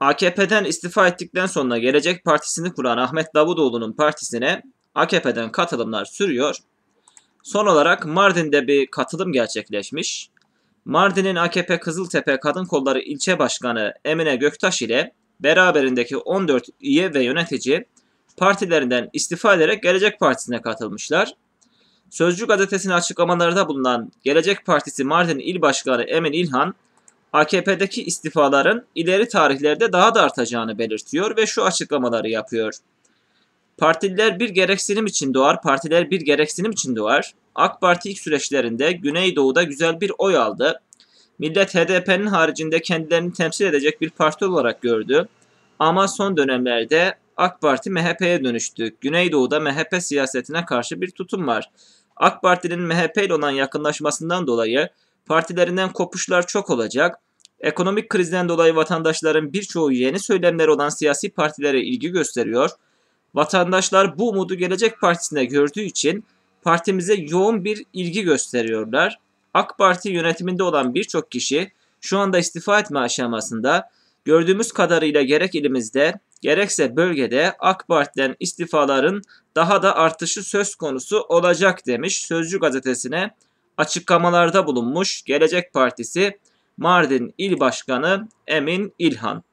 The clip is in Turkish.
AKP'den istifa ettikten sonra Gelecek Partisi'ni kuran Ahmet Davutoğlu'nun partisine AKP'den katılımlar sürüyor. Son olarak Mardin'de bir katılım gerçekleşmiş. Mardin'in AKP Kızıltepe Kadın Kolları ilçe Başkanı Emine Göktaş ile beraberindeki 14 üye ve yönetici partilerinden istifa ederek Gelecek Partisi'ne katılmışlar. Sözcü gazetesinin açıklamalarında bulunan Gelecek Partisi Mardin İl Başkanı Emin İlhan, AKP'deki istifaların ileri tarihlerde daha da artacağını belirtiyor ve şu açıklamaları yapıyor. Partililer bir gereksinim için doğar, partiler bir gereksinim için doğar. AK Parti ilk süreçlerinde Güneydoğu'da güzel bir oy aldı. Millet HDP'nin haricinde kendilerini temsil edecek bir parti olarak gördü. Ama son dönemlerde AK Parti MHP'ye dönüştü. Güneydoğu'da MHP siyasetine karşı bir tutum var. AK Parti'nin MHP ile olan yakınlaşmasından dolayı Partilerinden kopuşlar çok olacak. Ekonomik krizden dolayı vatandaşların birçoğu yeni söylemler olan siyasi partilere ilgi gösteriyor. Vatandaşlar bu umudu Gelecek Partisi'nde gördüğü için partimize yoğun bir ilgi gösteriyorlar. AK Parti yönetiminde olan birçok kişi şu anda istifa etme aşamasında. Gördüğümüz kadarıyla gerek ilimizde gerekse bölgede AK Parti'den istifaların daha da artışı söz konusu olacak demiş Sözcü gazetesine açıklamalarda bulunmuş Gelecek Partisi Mardin İl Başkanı Emin İlhan.